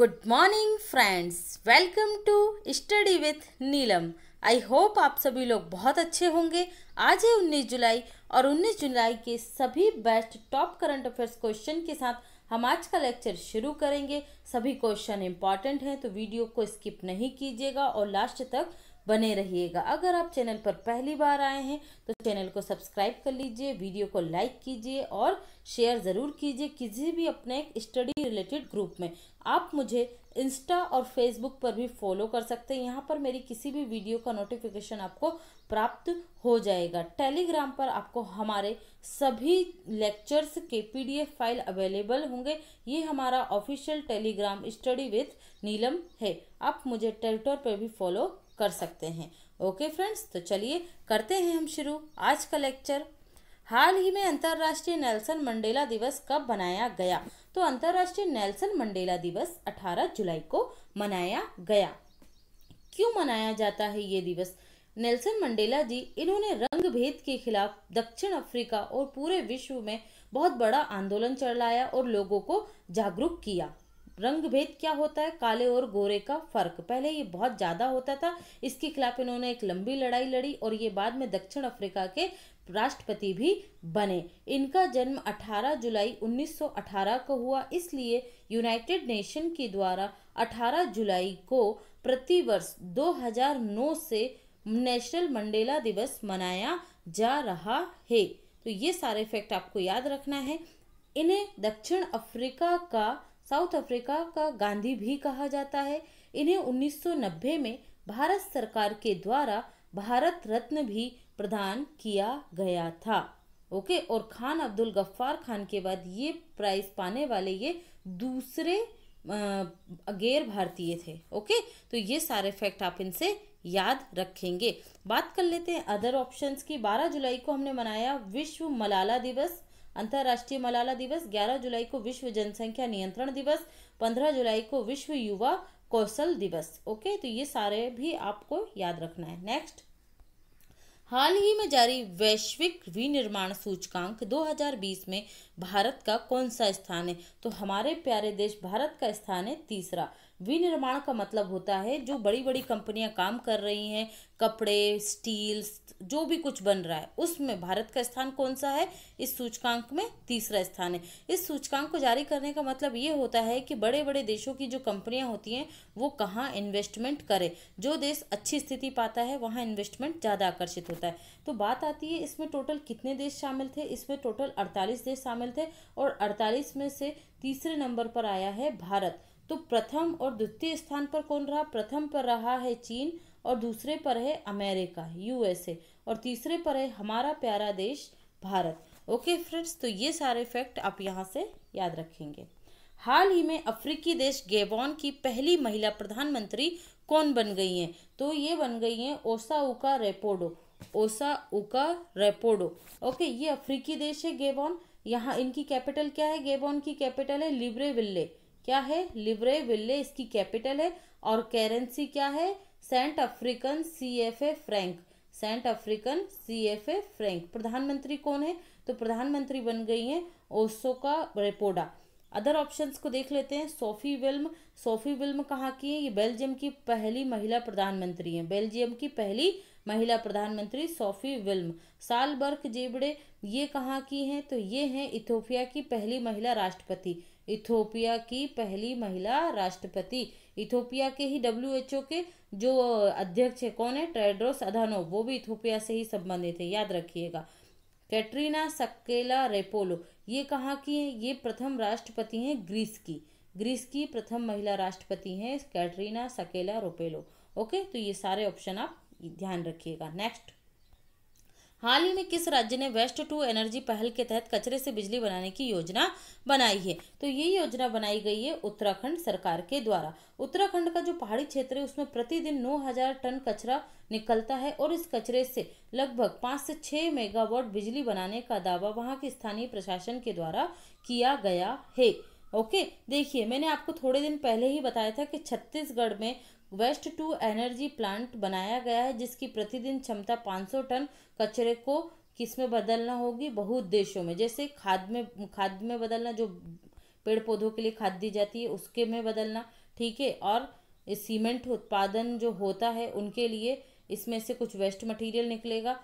good morning friends welcome to study with Neelam I hope आप सभी लोग बहुत अच्छे होंगे आज है उन्नीस जुलाई और उन्नीस जुलाई के सभी best top current affairs question के साथ हम आज का लेक्चर शुरू करेंगे सभी क्वेश्चन इंपॉर्टेंट हैं तो वीडियो को स्किप नहीं कीजिएगा और लास्ट तक बने रहिएगा अगर आप चैनल पर पहली बार आए हैं तो चैनल को सब्सक्राइब कर लीजिए वीडियो को लाइक कीजिए और शेयर ज़रूर कीजिए किसी भी अपने स्टडी रिलेटेड ग्रुप में आप मुझे इंस्टा और फेसबुक पर भी फॉलो कर सकते हैं यहाँ पर मेरी किसी भी वीडियो का नोटिफिकेशन आपको प्राप्त हो जाएगा टेलीग्राम पर आपको हमारे सभी लेक्चर्स के पीडीएफ फाइल अवेलेबल होंगे ये हमारा official Telegram study with Neelam है आप मुझे ट्विटर पर भी फॉलो कर सकते हैं ओके फ्रेंड्स तो चलिए करते हैं हम शुरू आज का लेक्चर हाल ही में अंतर्राष्ट्रीय नेल्सन मंडेला दिवस कब मनाया गया तो अंतर्राष्ट्रीय नेल्सन मंडेला दिवस 18 जुलाई को मनाया गया क्यों मनाया जाता है ये दिवस नेल्सन मंडेला जी इन्होंने रंग भेद के खिलाफ दक्षिण अफ्रीका और पूरे विश्व में बहुत बड़ा आंदोलन चलाया और लोगों को जागरूक किया रंग भेद क्या होता है काले और गोरे का फर्क पहले ये बहुत ज़्यादा होता था इसके खिलाफ इन्होंने एक लंबी लड़ाई लड़ी और ये बाद में दक्षिण अफ्रीका के राष्ट्रपति भी बने इनका जन्म 18 जुलाई 1918 को हुआ इसलिए यूनाइटेड नेशन के द्वारा 18 जुलाई को प्रतिवर्ष 2009 से नेशनल मंडेला दिवस मनाया जा रहा है तो ये सारे फैक्ट आपको याद रखना है इन्हें दक्षिण अफ्रीका का साउथ अफ्रीका का गांधी भी कहा जाता है इन्हें 1990 में भारत सरकार के द्वारा भारत रत्न भी प्रदान किया गया था ओके और खान अब्दुल गफ्फार खान के बाद ये प्राइज पाने वाले ये दूसरे गैर भारतीय थे ओके तो ये सारे फैक्ट आप इनसे याद रखेंगे बात कर लेते हैं अदर ऑप्शंस की 12 जुलाई को हमने मनाया विश्व मलाला दिवस अंतर्राष्ट्रीय मलाला दिवस 11 जुलाई को विश्व जनसंख्या नियंत्रण दिवस 15 जुलाई को विश्व युवा कौशल दिवस ओके तो ये सारे भी आपको याद रखना है नेक्स्ट हाल ही में जारी वैश्विक विनिर्माण सूचकांक 2020 में भारत का कौन सा स्थान है तो हमारे प्यारे देश भारत का स्थान है तीसरा विनिर्माण का मतलब होता है जो बड़ी बड़ी कंपनियां काम कर रही हैं कपड़े स्टील जो भी कुछ बन रहा है उसमें भारत का स्थान कौन सा है इस सूचकांक में तीसरा स्थान है इस सूचकांक को जारी करने का मतलब ये होता है कि बड़े बड़े देशों की जो कंपनियां होती हैं वो कहाँ इन्वेस्टमेंट करें जो देश अच्छी स्थिति पाता है वहाँ इन्वेस्टमेंट ज़्यादा आकर्षित होता है तो बात आती है इसमें टोटल कितने देश शामिल थे इसमें टोटल अड़तालीस देश शामिल थे और अड़तालीस में से तीसरे नंबर पर आया है भारत तो प्रथम और द्वितीय स्थान पर कौन रहा प्रथम पर रहा है चीन और दूसरे पर है अमेरिका यूएसए और तीसरे पर है हमारा प्यारा देश भारत ओके फ्रेंड्स तो ये सारे फैक्ट आप यहाँ से याद रखेंगे हाल ही में अफ्रीकी देश गेबॉन की पहली महिला प्रधानमंत्री कौन बन गई हैं तो ये बन गई हैं ओसाउका रेपोडो ओसा उका रेपोडो ओके ये अफ्रीकी देश है गेबॉन यहाँ इनकी कैपिटल क्या है गेबॉन की कैपिटल है लिब्रे विल्ले क्या है लिब्रे विल्ले इसकी कैपिटल है और करेंसी क्या है central African C F A franc central African C F A franc प्रधानमंत्री कौन है तो प्रधानमंत्री बन गई हैं ओसो का रेपोडा अदर ऑप्शंस को देख लेते हैं सोफी विल्म सोफी विल्म कहाँ की है ये बेल्जियम की पहली महिला प्रधानमंत्री हैं बेल्जियम की पहली महिला प्रधानमंत्री सोफी विल्म साल बर्क जेबड़े ये कहाँ की हैं तो ये हैं इथोपिया की पहली महिला राष्ट्रपति इथोपिया की पहली महिला राष्ट्रपति इथोपिया के ही डब्ल्यू के जो अध्यक्ष है कौन है ट्रेड्रोस अधानो वो भी इथोपिया से ही संबंधित है याद रखिएगा कैटरीना सकेला रेपोलो ये कहाँ की हैं ये प्रथम राष्ट्रपति हैं ग्रीस की ग्रीस की प्रथम महिला राष्ट्रपति हैं कैटरीना सकेला रोपेलो ओके तो ये सारे ऑप्शन आप ध्यान रखिएगा नेक्स्ट हाल ही में किस राज्य ने वेस्ट टू एनर्जी पहल के तहत कचरे से बिजली बनाने की योजना बनाई है तो ये योजना बनाई गई है उत्तराखंड सरकार के द्वारा उत्तराखंड का जो पहाड़ी क्षेत्र है उसमें प्रतिदिन 9000 टन कचरा निकलता है और इस कचरे से लगभग पाँच से छः मेगावाट बिजली बनाने का दावा वहाँ के स्थानीय प्रशासन के द्वारा किया गया है ओके देखिए मैंने आपको थोड़े दिन पहले ही बताया था कि छत्तीसगढ़ में वेस्ट टू एनर्जी प्लांट बनाया गया है जिसकी प्रतिदिन क्षमता 500 टन कचरे को किस में बदलना होगी बहुत देशों में जैसे खाद में खाद में बदलना जो पेड़ पौधों के लिए खाद दी जाती है उसके में बदलना ठीक है और सीमेंट उत्पादन जो होता है उनके लिए इसमें से कुछ वेस्ट मटेरियल निकलेगा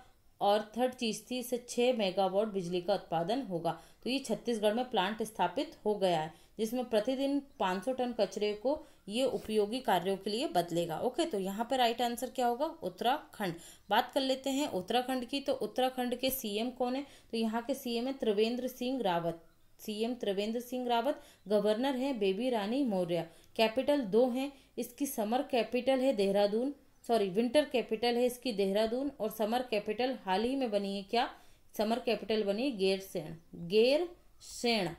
और थर्ड चीज़ थी इससे छः मेगावाट बिजली का उत्पादन होगा तो ये छत्तीसगढ़ में प्लांट स्थापित हो गया है जिसमें प्रतिदिन 500 टन कचरे को ये उपयोगी कार्यों के लिए बदलेगा ओके तो यहाँ पर राइट आंसर क्या होगा उत्तराखंड बात कर लेते हैं उत्तराखंड की तो उत्तराखंड के सीएम कौन है तो यहाँ के सीएम है त्रिवेंद्र सिंह रावत सीएम त्रिवेंद्र सिंह रावत गवर्नर हैं बेबी रानी मौर्य कैपिटल दो हैं इसकी समर कैपिटल है देहरादून सॉरी विंटर कैपिटल है इसकी देहरादून और समर कैपिटल हाल ही में बनी है क्या समर कैपिटल बनी है गेर सेण गेर सेण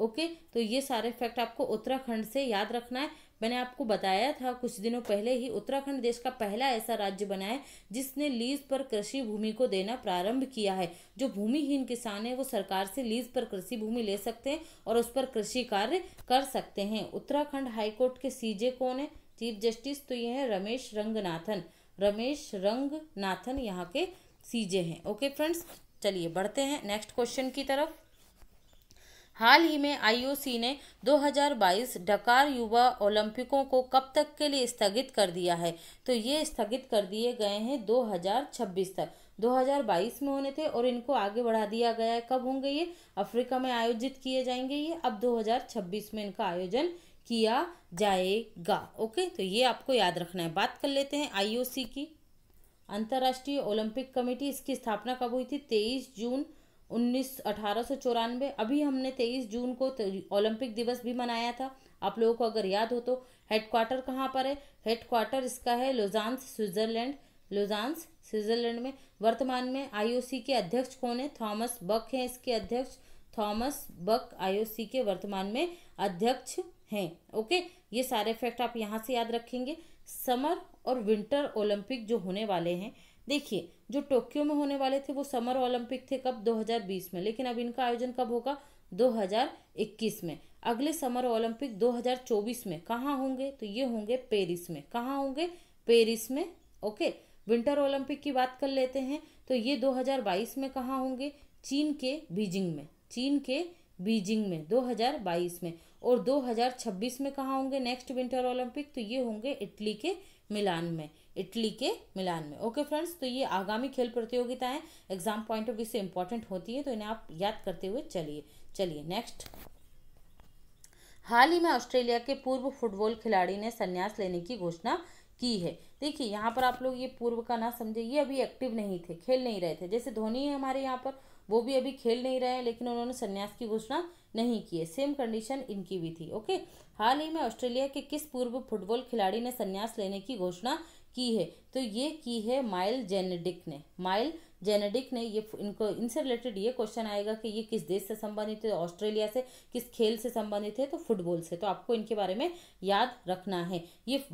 ओके तो ये सारे फैक्ट आपको उत्तराखंड से याद रखना है मैंने आपको बताया था कुछ दिनों पहले ही उत्तराखंड देश का पहला ऐसा राज्य बना है जिसने लीज पर कृषि भूमि को देना प्रारंभ किया है जो भूमिहीन किसान है वो सरकार से लीज पर कृषि भूमि ले सकते हैं और उस पर कृषि कार्य कर सकते हैं उत्तराखंड हाईकोर्ट के सीजे कौन है चीफ जस्टिस तो ये है रमेश रंगनाथन रमेश रंगनाथन यहाँ के सीजे हैं ओके फ्रेंड्स चलिए बढ़ते हैं नेक्स्ट क्वेश्चन की तरफ हाल ही में आईओसी ने 2022 डकार युवा ओलंपिकों को कब तक के लिए स्थगित कर दिया है तो ये स्थगित कर दिए गए हैं 2026 तक 2022 में होने थे और इनको आगे बढ़ा दिया गया है कब होंगे ये अफ्रीका में आयोजित किए जाएंगे ये अब 2026 में इनका आयोजन किया जाएगा ओके तो ये आपको याद रखना है बात कर लेते हैं आईओसी की अंतर्राष्ट्रीय ओलंपिक कमेटी इसकी स्थापना कब हुई थी तेईस जून उन्नीस अठारह सौ चौरानवे अभी हमने तेईस जून को ओलंपिक दिवस भी मनाया था आप लोगों को अगर याद हो तो हेडक्वार्टर कहाँ पर है हेडक्वार्टर इसका है लोजांस स्विट्जरलैंड लोजांस स्विट्जरलैंड में वर्तमान में आईओसी के अध्यक्ष कौन है थॉमस बक हैं इसके अध्यक्ष थॉमस बक आईओसी के वर्तमान में अध्यक्ष हैं ओके ये सारे फैक्ट आप यहाँ से याद रखेंगे समर और विंटर ओलंपिक जो होने वाले हैं देखिए जो टोक्यो में होने वाले थे वो समर ओलंपिक थे कब 2020 में लेकिन अब इनका आयोजन कब होगा 2021 में अगले समर ओलंपिक 2024 में कहाँ होंगे तो ये होंगे पेरिस में कहाँ होंगे पेरिस में ओके विंटर ओलंपिक की बात कर लेते हैं तो ये 2022 में कहाँ होंगे चीन के बीजिंग में चीन के बीजिंग में 2022 में और 2026 में कहाँ होंगे नेक्स्ट विंटर ओलंपिक तो ये होंगे इटली के मिलान में इटली के मिलान में ओके फ्रेंड्स तो ये आगामी खेल प्रतियोगिताएं एग्जाम पॉइंट ऑफ व्यू से इंपॉर्टेंट होती है तो इन्हें आप याद करते हुए चलिए चलिए नेक्स्ट हाल ही में ऑस्ट्रेलिया के पूर्व फुटबॉल खिलाड़ी ने संन्यास लेने की घोषणा की है देखिए यहाँ पर आप लोग ये पूर्व का ना समझे ये अभी एक्टिव नहीं थे खेल नहीं रहे थे जैसे धोनी है हमारे यहाँ पर वो भी अभी खेल नहीं रहे हैं लेकिन उन्होंने संन्यास की घोषणा नहीं की है सेम कंडीशन इनकी भी थी ओके हाल ही में ऑस्ट्रेलिया के किस पूर्व फुटबॉल खिलाड़ी ने संन्यास लेने की घोषणा की है तो ये की है माइल जेनेडिक ने माइल जेनेडिक ने ये इनको इनसे रिलेटेड ये क्वेश्चन आएगा कि ये किस देश से संबंधित है ऑस्ट्रेलिया से किस खेल से संबंधित है तो फुटबॉल से तो आपको इनके बारे में याद रखना है ये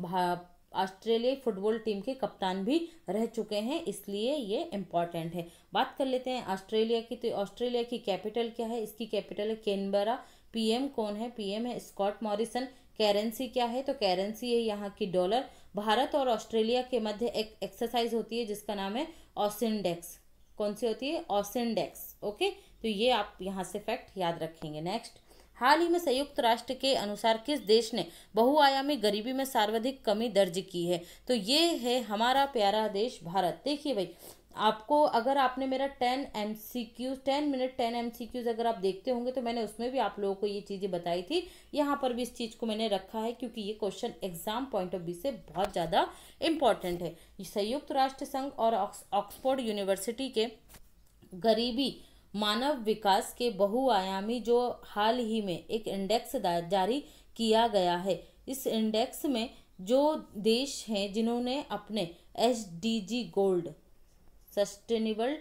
ऑस्ट्रेलिया फुटबॉल टीम के कप्तान भी रह चुके हैं इसलिए ये इम्पॉर्टेंट है बात कर लेते हैं ऑस्ट्रेलिया की तो ऑस्ट्रेलिया की कैपिटल क्या है इसकी कैपिटल है केनबरा पीएम कौन है पीएम है स्कॉट मॉरिसन करेंसी क्या है तो करेंसी है यहाँ की डॉलर भारत और ऑस्ट्रेलिया के मध्य एक एक्सरसाइज होती है जिसका नाम है ऑसिनडेक्स कौन सी होती है ऑसिनडेक्स ओके तो ये आप यहाँ से फैक्ट याद रखेंगे नेक्स्ट हाल ही में संयुक्त राष्ट्र के अनुसार किस देश ने बहुआयामी गरीबी में सर्वाधिक कमी दर्ज की है तो ये है हमारा प्यारा देश भारत देखिए भाई आपको अगर आपने मेरा ten M C Qs ten minute ten M C Qs अगर आप देखते होंगे तो मैंने उसमें भी आप लोगों को ये चीज़ें बताई थी यहाँ पर भी इस चीज़ को मैंने रखा है क्योंकि ये question exam point of view से बहुत ज़्यादा इंपॉर्टेंट है संयुक्त राष्ट्र संघ और ऑक्सफोर्ड यूनिवर्सिटी के गरीबी मानव विकास के बहुआयामी जो हाल ही में एक इंडेक्स जारी किया गया है इस इंडेक्स में जो देश हैं जिन्होंने अपने S D G goals sustainable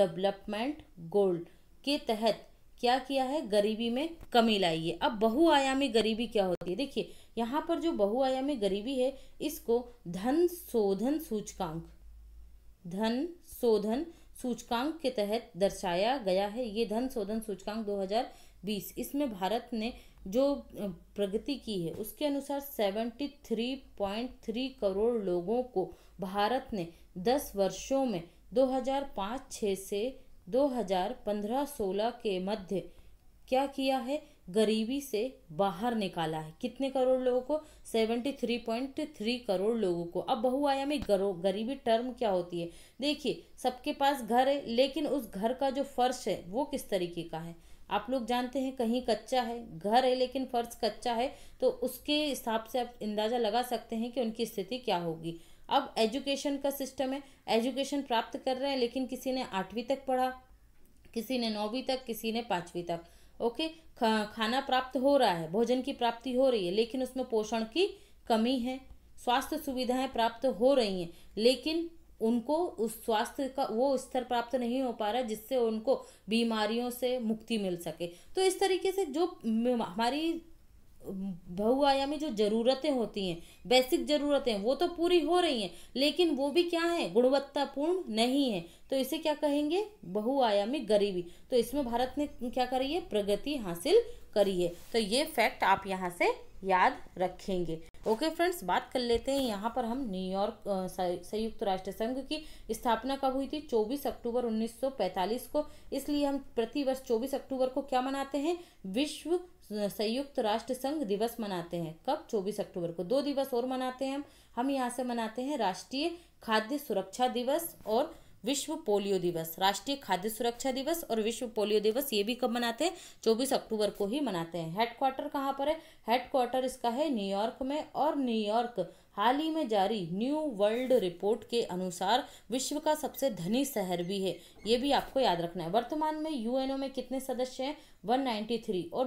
development goal के तहत क्या किया है गरीबी में कमी लाई है अब बहुआयामी गरीबी क्या होती है देखिए यहाँ पर जो बहुआयामी गरीबी है इसको धन शोधन सूचकांक धन शोधन सूचकांक के तहत दर्शाया गया है ये धन शोधन सूचकांक 2020 इसमें भारत ने जो प्रगति की है उसके अनुसार 73.3 करोड़ लोगों को भारत ने 10 वर्षों में 2005-6 से 2015-16 के मध्य क्या किया है गरीबी से बाहर निकाला है कितने करोड़ लोगों को 73.3 करोड़ लोगों को अब बहुआयामी गरीबी टर्म क्या होती है देखिए सबके पास घर है लेकिन उस घर का जो फर्श है वो किस तरीके का है आप लोग जानते हैं कहीं कच्चा है घर है लेकिन फर्श कच्चा है तो उसके हिसाब से आप अंदाज़ा लगा सकते हैं कि उनकी स्थिति क्या होगी अब एजुकेशन का सिस्टम है एजुकेशन प्राप्त कर रहे हैं लेकिन किसी ने आठवीं तक पढ़ा किसी ने नौवीं तक किसी ने पाँचवीं तक ओके खा, खाना प्राप्त हो रहा है भोजन की प्राप्ति हो रही है लेकिन उसमें पोषण की कमी है स्वास्थ्य सुविधाएं प्राप्त हो रही हैं लेकिन उनको उस स्वास्थ्य का वो स्तर प्राप्त नहीं हो पा रहा जिससे उनको बीमारियों से मुक्ति मिल सके तो इस तरीके से जो हमारी बहुआयामी जो ज़रूरतें होती हैं बेसिक ज़रूरतें वो तो पूरी हो रही हैं लेकिन वो भी क्या है गुणवत्तापूर्ण नहीं है तो इसे क्या कहेंगे बहुआयामी गरीबी तो इसमें भारत ने क्या करी है प्रगति हासिल करी है तो ये फैक्ट आप यहाँ से याद रखेंगे ओके फ्रेंड्स बात कर लेते हैं यहाँ पर हम न्यूयॉर्क संयुक्त राष्ट्र संघ की स्थापना कब हुई थी 24 अक्टूबर 1945 को इसलिए हम प्रति वर्ष 24 अक्टूबर को क्या मनाते हैं विश्व संयुक्त राष्ट्र संघ दिवस मनाते हैं कब 24 अक्टूबर को दो दिवस और मनाते हैं हम हम यहाँ से मनाते हैं राष्ट्रीय खाद्य सुरक्षा दिवस और विश्व पोलियो दिवस राष्ट्रीय खाद्य सुरक्षा दिवस और विश्व पोलियो दिवस ये भी कब मनाते हैं चौबीस अक्टूबर को ही मनाते हैं हेडक्वार्टर कहाँ पर है हेडक्वार्टर इसका है न्यूयॉर्क में और न्यूयॉर्क हाल ही में जारी न्यू वर्ल्ड रिपोर्ट के अनुसार विश्व का सबसे धनी शहर भी है ये भी आपको याद रखना है वर्तमान में यूएनओ में कितने सदस्य हैं 193 और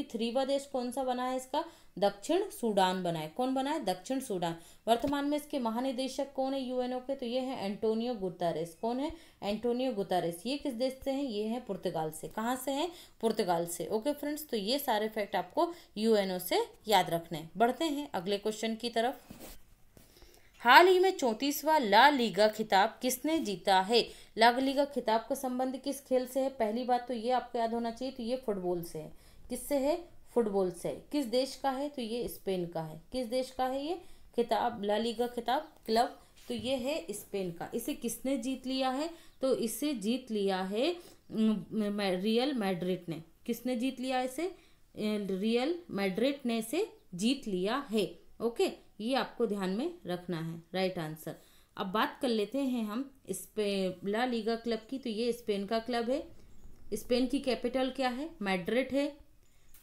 193 वा देश कौन सा बना है इसका दक्षिण सूडान बनाए कौन बनाए दक्षिण सूडान वर्तमान में इसके महानिदेशक कौन है यूएनओ के तो ये है एंटोनियो गुतारेस कौन है एंटोनियो गुतारेस ये किस देश से हैं ये है पुर्तगाल से कहाँ से हैं पुर्तगाल से ओके फ्रेंड्स तो ये सारे फैक्ट आपको यूएनओ से याद रखने बढ़ते हैं अगले क्वेश्चन की तरफ हाल ही में चौंतीसवा ला लीगा खिताब किसने जीता है ला लीगा खिताब का संबंध किस खेल से है पहली बात तो ये आपको याद होना चाहिए तो ये फुटबॉल से है किससे है फुटबॉल से किस देश का है तो ये स्पेन का है किस देश का है ये खिताब लालीगा खिताब क्लब तो ये है स्पेन का इसे किसने जीत लिया है तो इसे जीत लिया है रियल मैड्रिड ने किसने जीत लिया इसे रियल मैड्रिड ने इसे जीत लिया है ओके ये आपको ध्यान में रखना है राइट आंसर अब बात कर लेते हैं हम स्पेन ला लीगा क्लब की तो ये स्पेन का क्लब है स्पेन की कैपिटल क्या है मैड्रिड है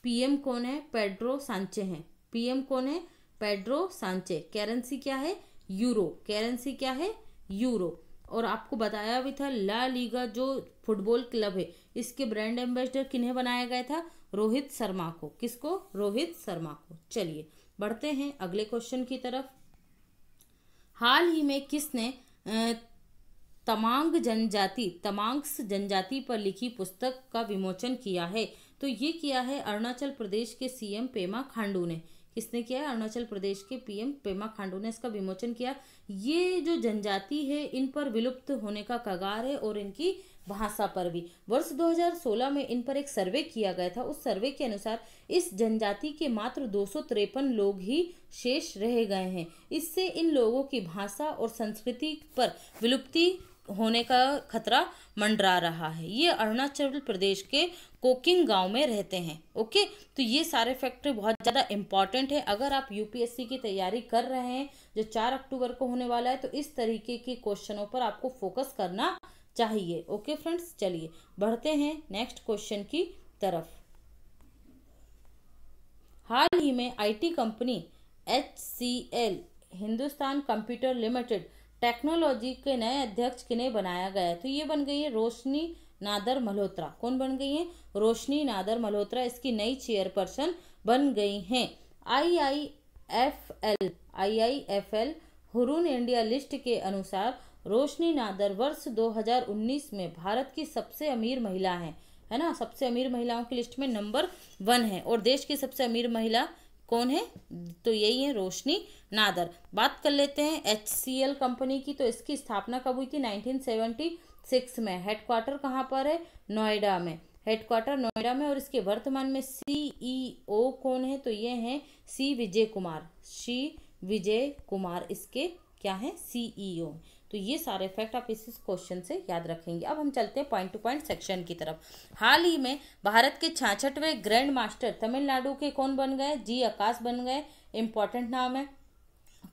पीएम कौन है पेड्रो सांचे हैं पीएम कौन है पेड्रो सांचे करेंसी क्या है यूरो करेंसी क्या है यूरो और आपको बताया भी था ला लीगा जो फुटबॉल क्लब है इसके ब्रांड एम्बेसडर किन्हें बनाया गया था रोहित शर्मा को किसको रोहित शर्मा को चलिए बढ़ते हैं अगले क्वेश्चन की तरफ हाल ही में किसने तमांग जनजाति तमांग्स जनजाति पर लिखी पुस्तक का विमोचन किया है तो ये किया है अरुणाचल प्रदेश के सीएम पेमा खांडू ने किसने किया है अरुणाचल प्रदेश के पीएम पेमा खांडू ने इसका विमोचन किया ये जो जनजाति है इन पर विलुप्त होने का कगार है और इनकी भाषा पर भी वर्ष 2016 में इन पर एक सर्वे किया गया था उस सर्वे के अनुसार इस जनजाति के मात्र दो लोग ही शेष रह गए हैं इससे इन लोगों की भाषा और संस्कृति पर विलुप्ति होने का खतरा मंडरा रहा है ये अरुणाचल प्रदेश के कोकिंग गांव में रहते हैं ओके तो ये सारे फैक्टर बहुत ज़्यादा इम्पॉर्टेंट है अगर आप यूपीएससी की तैयारी कर रहे हैं जो चार अक्टूबर को होने वाला है तो इस तरीके के क्वेश्चनों पर आपको फोकस करना चाहिए ओके फ्रेंड्स चलिए बढ़ते हैं नेक्स्ट क्वेश्चन की तरफ हाल ही में IT company H Hindustan computer limited technology के नए अध्यक्ष किन्हें बनाया गया है तो ये बन गई है रोशनी नादर मल्होत्रा कौन बन गई है रोशनी नादर मल्होत्रा इसकी नई चेयरपर्सन बन गई हैं I I F L I I F L Hurun India list के अनुसार रोशनी नादर वर्ष 2019 में भारत की सबसे अमीर महिला हैं है ना सबसे अमीर महिलाओं की लिस्ट में नंबर वन है और देश की सबसे अमीर महिला कौन है तो यही है रोशनी नादर बात कर लेते हैं एच कंपनी की तो इसकी स्थापना कब हुई थी 1976 में हेडक्वार्टर कहाँ पर है नोएडा में हेडक्वार्टर नोएडा में और इसके वर्तमान में सीईओ e कौन है तो ये हैं सी विजय कुमार सी विजय कुमार इसके क्या है सीईओ तो ये सारे फैक्ट आप इस क्वेश्चन से याद रखेंगे अब हम चलते हैं पॉइंट टू पॉइंट सेक्शन की तरफ हाल ही में भारत के छाछठवें ग्रैंड मास्टर तमिलनाडु के कौन बन गए जी आकाश बन गए इम्पॉर्टेंट नाम है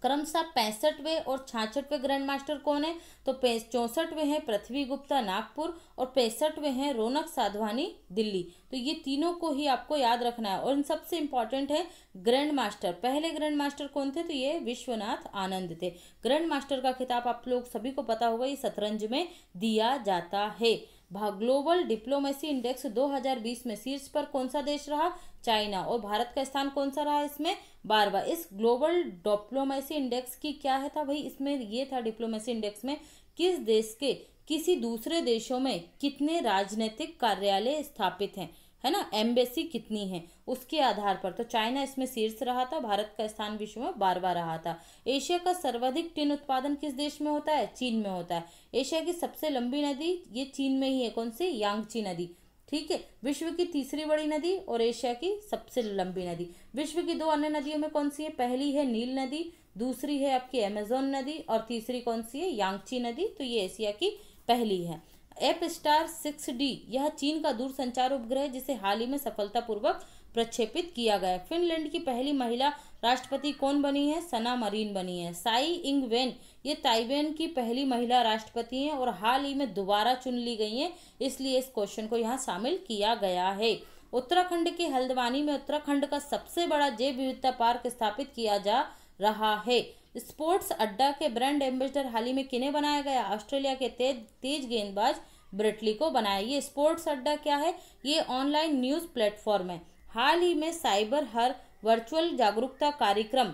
क्रमशः पैंसठवें और छाछठवें ग्रैंड मास्टर कौन है तो चौंसठवें हैं पृथ्वी गुप्ता नागपुर और पैंसठवें हैं रौनक साधवानी दिल्ली तो ये तीनों को ही आपको याद रखना है और इन सबसे इम्पॉर्टेंट है ग्रैंड मास्टर पहले ग्रैंड मास्टर कौन थे तो ये विश्वनाथ आनंद थे ग्रैंड मास्टर का खिताब आप लोग सभी को पता होगा ये शतरंज में दिया जाता है ग्लोबल डिप्लोमेसी इंडेक्स 2020 में शीर्ष पर कौन सा देश रहा चाइना और भारत का स्थान कौन सा रहा इसमें बारवा इस ग्लोबल डिप्लोमेसी इंडेक्स की क्या है था भाई इसमें ये था डिप्लोमेसी इंडेक्स में किस देश के किसी दूसरे देशों में कितने राजनीतिक कार्यालय स्थापित हैं है ना एम्बेसी कितनी है उसके आधार पर तो चाइना इसमें शीर्ष रहा था भारत का स्थान विश्व में बारवा रहा था एशिया का सर्वाधिक टिन उत्पादन किस देश में होता है चीन में होता है एशिया की सबसे लंबी नदी ये चीन में ही है कौन सी यांगची नदी ठीक है विश्व की तीसरी बड़ी नदी और एशिया की सबसे लंबी नदी विश्व की दो अन्य नदियों में कौन सी है पहली है नील नदी दूसरी है आपकी अमेजोन नदी और तीसरी कौन सी है यांगची नदी तो ये एशिया की पहली है एप स्टार सिक्स डी यह चीन का दूरसंचार उपग्रह जिसे हाल ही में सफलतापूर्वक प्रक्षेपित किया गया फिनलैंड की पहली महिला राष्ट्रपति कौन बनी है सना मरीन बनी है साई इंग वेन ये ताइवेन की पहली महिला राष्ट्रपति हैं और हाल ही में दोबारा चुन ली गई हैं इसलिए इस क्वेश्चन को यहाँ शामिल किया गया है उत्तराखंड के हल्द्वानी में उत्तराखंड का सबसे बड़ा जैव विविधता पार्क स्थापित किया जा रहा है स्पोर्ट्स अड्डा के ब्रांड एम्बेसडर हाल ही में किन्हें बनाया गया ऑस्ट्रेलिया के तेज तेज गेंदबाज ब्रिटली को बनाया ये स्पोर्ट्स अड्डा क्या है ये ऑनलाइन न्यूज़ प्लेटफॉर्म है हाल ही में साइबर हर वर्चुअल जागरूकता कार्यक्रम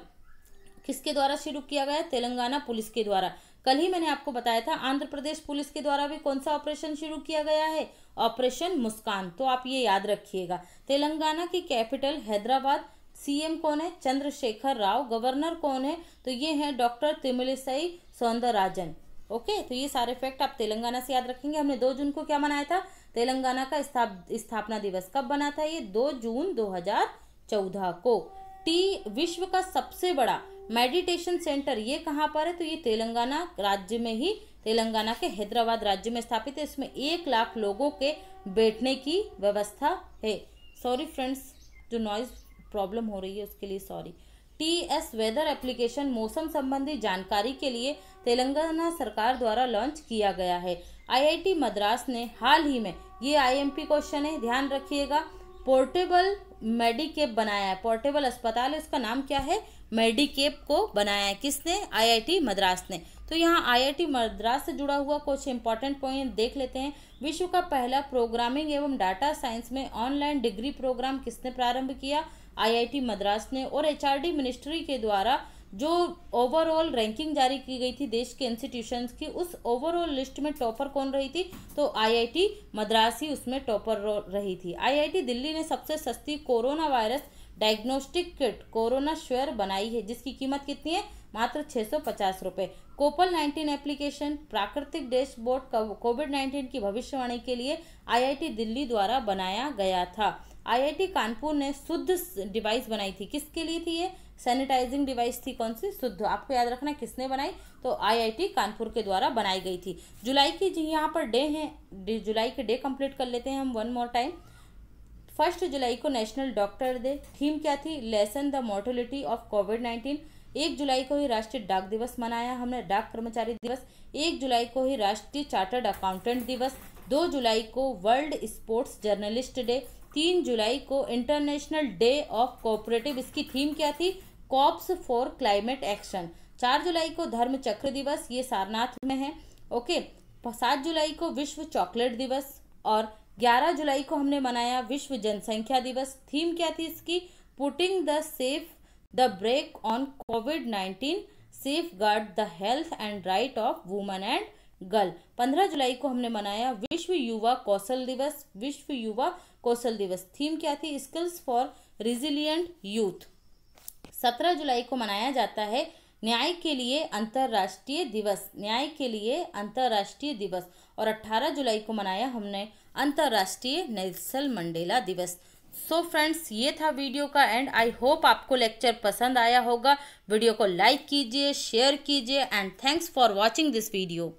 किसके द्वारा शुरू किया गया तेलंगाना पुलिस के द्वारा कल ही मैंने आपको बताया था आंध्र प्रदेश पुलिस के द्वारा भी कौन सा ऑपरेशन शुरू किया गया है ऑपरेशन मुस्कान तो आप ये याद रखिएगा तेलंगाना की कैपिटल हैदराबाद सीएम कौन है चंद्रशेखर राव गवर्नर कौन है तो ये हैं डॉक्टर तिमिलिसई सौंदरराजन ओके तो ये सारे फैक्ट आप तेलंगाना से याद रखेंगे हमने दो जून को क्या मनाया था तेलंगाना का स्थापना दिवस कब बना था ये दो जून दो को टी विश्व का सबसे बड़ा मेडिटेशन सेंटर ये कहाँ पर है तो ये तेलंगाना राज्य में ही तेलंगाना के हैदराबाद राज्य में स्थापित है इसमें एक लाख लोगों के बैठने की व्यवस्था है सॉरी फ्रेंड्स जो नॉइज प्रॉब्लम हो रही है उसके लिए sorry T S weather application मौसम संबंधी जानकारी के लिए तेलंगाना सरकार द्वारा लॉन्च किया गया है आईआईटी मद्रास ने हाल ही में ये आईएमपी क्वेश्चन है ध्यान रखिएगा पोर्टेबल मेडिकेप बनाया है पोर्टेबल अस्पताल है उसका नाम क्या है मेडिकेप को बनाया है किसने आईआईटी मद्रास ने तो यहाँ आईआईटी मद्रास से जुड़ा हुआ कुछ इंपॉर्टेंट पॉइंट देख लेते हैं विश्व का पहला प्रोग्रामिंग एवं डाटा साइंस में ऑनलाइन डिग्री प्रोग्राम किसने प्रारंभ किया आईआईटी मद्रास ने और एचआरडी मिनिस्ट्री के द्वारा जो ओवरऑल रैंकिंग जारी की गई थी देश के इंस्टीट्यूशंस की उस ओवरऑल लिस्ट में टॉपर कौन रही थी तो आईआईटी मद्रास ही उसमें टॉपर रही थी आईआईटी दिल्ली ने सबसे सस्ती corona virus diagnostic kit corona श्वेयर बनाई है जिसकी कीमत कितनी है मात्र छः सौ पचास रुपये कोपल nineteen application Prakriti dashboard covid nineteen की भविष्यवाणी के लिए आईआईटी दिल्ली द्वारा बनाया गया था आईआईटी कानपुर ने शुद्ध डिवाइस बनाई थी किसके लिए थी ये सैनिटाइजिंग डिवाइस थी कौन सी शुद्ध आपको याद रखना किसने बनाई तो आईआईटी कानपुर के द्वारा बनाई गई थी जुलाई की जी यहाँ पर डे हैं जुलाई के डे कंप्लीट कर लेते हैं हम वन मोर टाइम फर्स्ट जुलाई को नेशनल डॉक्टर डे थीम क्या थी lessen the mortality of covid nineteen एक जुलाई को ही राष्ट्रीय डाक दिवस मनाया हमने डाक कर्मचारी दिवस एक जुलाई को ही राष्ट्रीय चार्टर्ड अकाउंटेंट दिवस दो जुलाई को वर्ल्ड स्पोर्ट्स जर्नलिस्ट डे तीन जुलाई को इंटरनेशनल डे ऑफ कोऑपरेटिव इसकी थीम क्या थी कॉप्स फॉर क्लाइमेट एक्शन चार जुलाई को धर्म चक्र दिवस ये सारनाथ में है ओके सात जुलाई को विश्व चॉकलेट दिवस और ग्यारह जुलाई को हमने मनाया विश्व जनसंख्या दिवस थीम क्या थी इसकी putting the safe the brake on covid nineteen safeguard the health and right of woman and girl पंद्रह जुलाई को हमने मनाया विश्व विश्व युवा कौशल दिवस विश्व युवा कौशल दिवस थीम क्या थी स्किल्स फॉर रिजिलियंट यूथ सत्रह जुलाई को मनाया जाता है न्याय के लिए अंतर्राष्ट्रीय दिवस न्याय के लिए अंतर्राष्ट्रीय दिवस और 18 जुलाई को मनाया हमने अंतर्राष्ट्रीय नेल्सन मंडेला दिवस सो so फ्रेंड्स ये था वीडियो का एंड आई होप आपको लेक्चर पसंद आया होगा वीडियो को लाइक कीजिए शेयर कीजिए and thanks for watching this video